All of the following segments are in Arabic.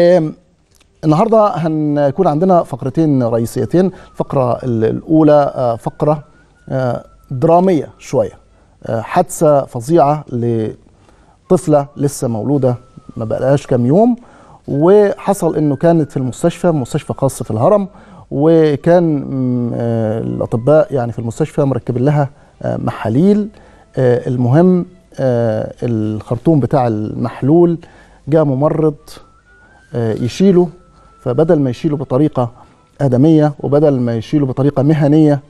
إيه، النهارده هنكون عندنا فقرتين رئيسيتين الفقره الاولى آه، فقره آه، دراميه شويه آه، حادثه فظيعه لطفله لسه مولوده ما بقالهاش كام يوم وحصل انه كانت في المستشفى مستشفى خاص في الهرم وكان الاطباء يعني في المستشفى مركب لها محاليل المهم الخرطوم بتاع المحلول جاء ممرض آه، يشيله فبدل ما يشيله بطريقة آدمية وبدل ما يشيله بطريقة مهنية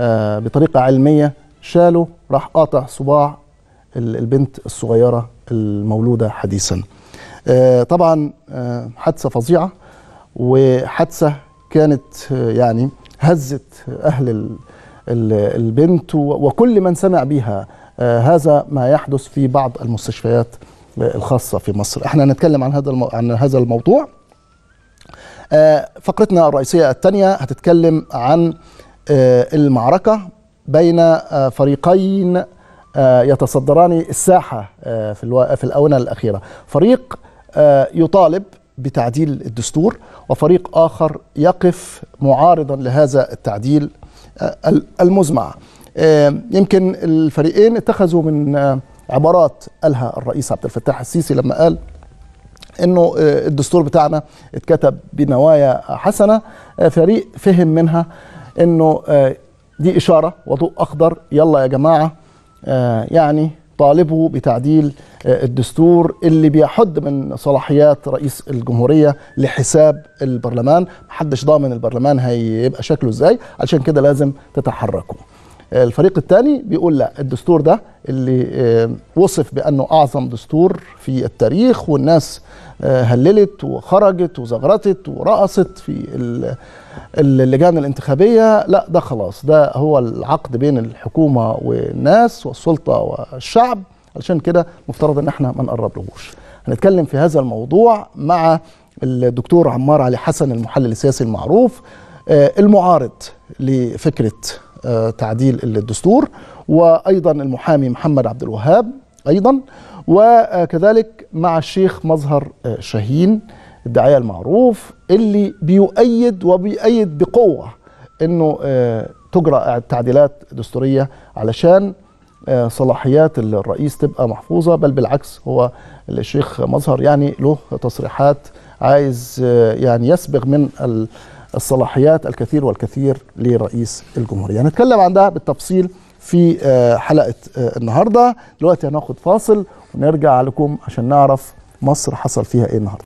آه، بطريقة علمية شاله راح قاطع صباع البنت الصغيرة المولودة حديثا آه، طبعا حادثة فظيعة وحادثة كانت يعني هزت أهل البنت وكل من سمع بها هذا ما يحدث في بعض المستشفيات الخاصه في مصر احنا هنتكلم عن هذا عن هذا الموضوع آه، فقرتنا الرئيسيه الثانيه هتتكلم عن آه، المعركه بين آه، فريقين يتصدران الساحه في في الاونه الاخيره فريق يطالب بتعديل الدستور وفريق اخر يقف معارضا لهذا التعديل المزمع يمكن الفريقين اتخذوا من عبارات قالها الرئيس عبد الفتاح السيسي لما قال انه آه، الدستور بتاعنا اتكتب بنوايا حسنه آه، فريق فهم منها انه آه، دي اشاره وضوء اخضر يلا يا جماعه يعني طالبوا بتعديل الدستور اللي بيحد من صلاحيات رئيس الجمهورية لحساب البرلمان محدش ضامن البرلمان هيبقى شكله ازاي علشان كده لازم تتحركوا الفريق الثاني بيقول لا الدستور ده اللي آه، وصف بانه اعظم دستور في التاريخ والناس آه، هللت وخرجت وزغرتت ورقصت في اللجان الانتخابيه لا ده خلاص ده هو العقد بين الحكومه والناس والسلطه والشعب علشان كده مفترض ان احنا ما نقربلهوش هنتكلم في هذا الموضوع مع الدكتور عمار علي حسن المحلل السياسي المعروف آه، المعارض لفكره آه، تعديل الدستور وايضا المحامي محمد عبد الوهاب ايضا وكذلك مع الشيخ مظهر آه، شاهين الداعيه المعروف اللي بيؤيد وبيؤيد بقوه انه آه، تجرى تعديلات دستوريه علشان صلاحيات الرئيس تبقى محفوظه بل بالعكس هو الشيخ مظهر يعني له تصريحات عايز يعني يسبغ من الصلاحيات الكثير والكثير لرئيس الجمهورية هنتكلم عن ده بالتفصيل في آه، حلقة آه، النهاردة دلوقتي هناخد فاصل ونرجع لكم عشان نعرف مصر حصل فيها ايه النهاردة